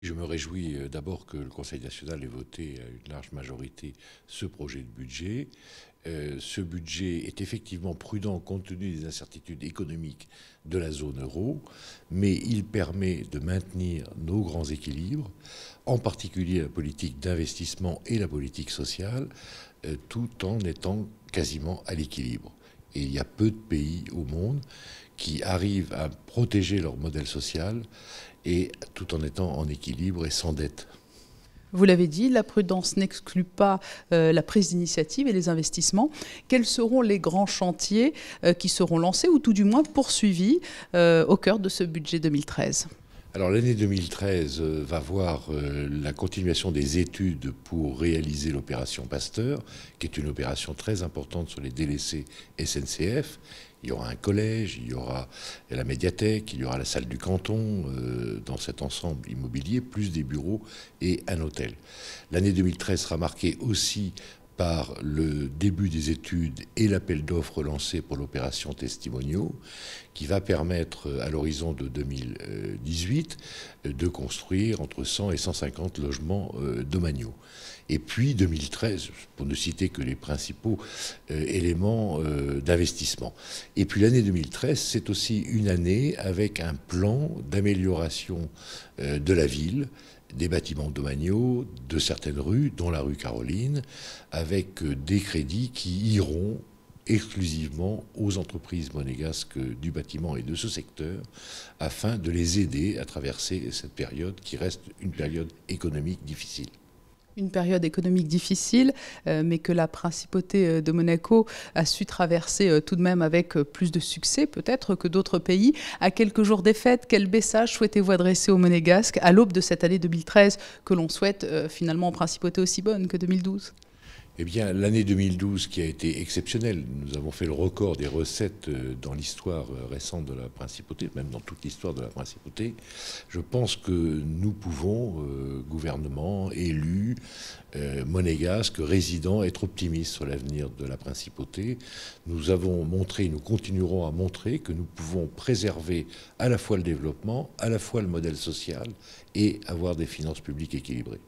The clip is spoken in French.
Je me réjouis euh, d'abord que le Conseil national ait voté à une large majorité ce projet de budget. Euh, ce budget est effectivement prudent compte tenu des incertitudes économiques de la zone euro, mais il permet de maintenir nos grands équilibres, en particulier la politique d'investissement et la politique sociale, euh, tout en étant quasiment à l'équilibre. Et il y a peu de pays au monde qui arrivent à protéger leur modèle social et tout en étant en équilibre et sans dette. Vous l'avez dit, la prudence n'exclut pas euh, la prise d'initiative et les investissements. Quels seront les grands chantiers euh, qui seront lancés ou tout du moins poursuivis euh, au cœur de ce budget 2013 alors l'année 2013 euh, va voir euh, la continuation des études pour réaliser l'opération Pasteur, qui est une opération très importante sur les délaissés SNCF. Il y aura un collège, il y aura la médiathèque, il y aura la salle du canton euh, dans cet ensemble immobilier, plus des bureaux et un hôtel. L'année 2013 sera marquée aussi par le début des études et l'appel d'offres lancé pour l'opération Testimoniaux, qui va permettre euh, à l'horizon de 2018 euh, de construire entre 100 et 150 logements euh, domaniaux. Et puis 2013, pour ne citer que les principaux éléments d'investissement. Et puis l'année 2013, c'est aussi une année avec un plan d'amélioration de la ville des bâtiments domaniaux de certaines rues, dont la rue Caroline, avec euh, des crédits qui iront exclusivement aux entreprises monégasques euh, du bâtiment et de ce secteur, afin de les aider à traverser cette période qui reste une période économique difficile une période économique difficile, euh, mais que la principauté euh, de Monaco a su traverser euh, tout de même avec plus de succès peut-être que d'autres pays. À quelques jours des fêtes, quel message souhaitez-vous adresser aux Monégasques à l'aube de cette année 2013 que l'on souhaite finalement en principauté aussi bonne que 2012 eh bien, l'année 2012 qui a été exceptionnelle, nous avons fait le record des recettes euh, dans l'histoire euh, récente de la principauté, même dans toute l'histoire de la principauté. Je pense que nous pouvons, euh, gouvernement, élus, monégasques, résidents, être optimistes sur l'avenir de la principauté. Nous avons montré, nous continuerons à montrer que nous pouvons préserver à la fois le développement, à la fois le modèle social et avoir des finances publiques équilibrées.